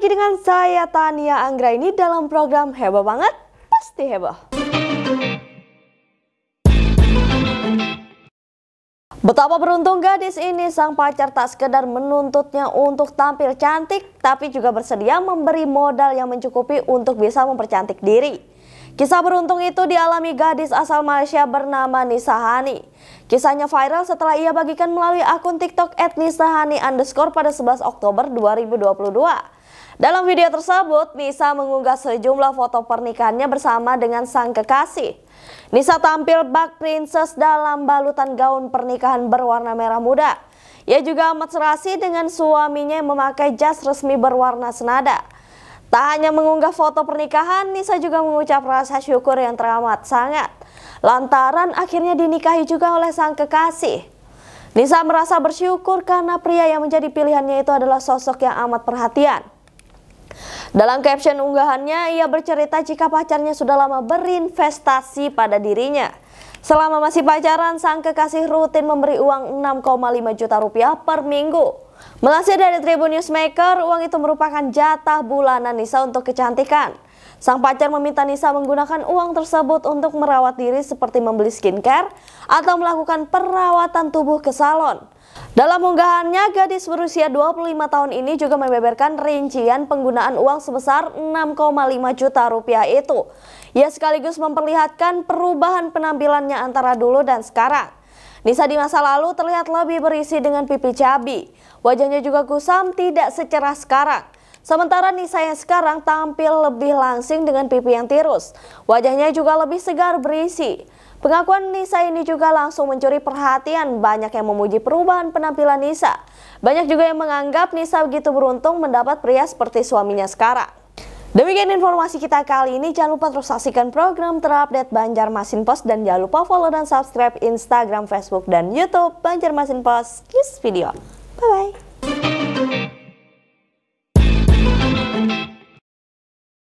lagi dengan saya Tania Anggra ini dalam program Heboh Banget, Pasti Heboh. Betapa beruntung gadis ini sang pacar tak sekedar menuntutnya untuk tampil cantik tapi juga bersedia memberi modal yang mencukupi untuk bisa mempercantik diri. Kisah beruntung itu dialami gadis asal Malaysia bernama Nisa Hani. Kisahnya viral setelah ia bagikan melalui akun TikTok @nisahani underscore pada 11 Oktober 2022. Dalam video tersebut, Nisa mengunggah sejumlah foto pernikahannya bersama dengan sang kekasih. Nisa tampil bak princess dalam balutan gaun pernikahan berwarna merah muda. Ia juga amat serasi dengan suaminya yang memakai jas resmi berwarna senada. Tak hanya mengunggah foto pernikahan, Nisa juga mengucap rasa syukur yang teramat sangat. Lantaran akhirnya dinikahi juga oleh sang kekasih. Nisa merasa bersyukur karena pria yang menjadi pilihannya itu adalah sosok yang amat perhatian. Dalam caption unggahannya, ia bercerita jika pacarnya sudah lama berinvestasi pada dirinya. Selama masih pacaran, sang kekasih rutin memberi uang 6,5 juta rupiah per minggu. Melansir dari Tribun Newsmaker, uang itu merupakan jatah bulanan Nisa untuk kecantikan. Sang pacar meminta Nisa menggunakan uang tersebut untuk merawat diri seperti membeli skincare atau melakukan perawatan tubuh ke salon. Dalam unggahannya, gadis berusia 25 tahun ini juga membeberkan rincian penggunaan uang sebesar 6,5 juta rupiah itu. Ia sekaligus memperlihatkan perubahan penampilannya antara dulu dan sekarang. Nisa di masa lalu terlihat lebih berisi dengan pipi cabi. Wajahnya juga kusam tidak secerah sekarang. Sementara Nisa yang sekarang tampil lebih langsing dengan pipi yang tirus. Wajahnya juga lebih segar berisi. Pengakuan Nisa ini juga langsung mencuri perhatian banyak yang memuji perubahan penampilan Nisa. Banyak juga yang menganggap Nisa begitu beruntung mendapat pria seperti suaminya sekarang. Demikian informasi kita kali ini. Jangan lupa terus saksikan program terupdate Banjarmasin Post dan jangan lupa follow dan subscribe Instagram, Facebook, dan YouTube Banjarmasin Post News Video. Bye bye.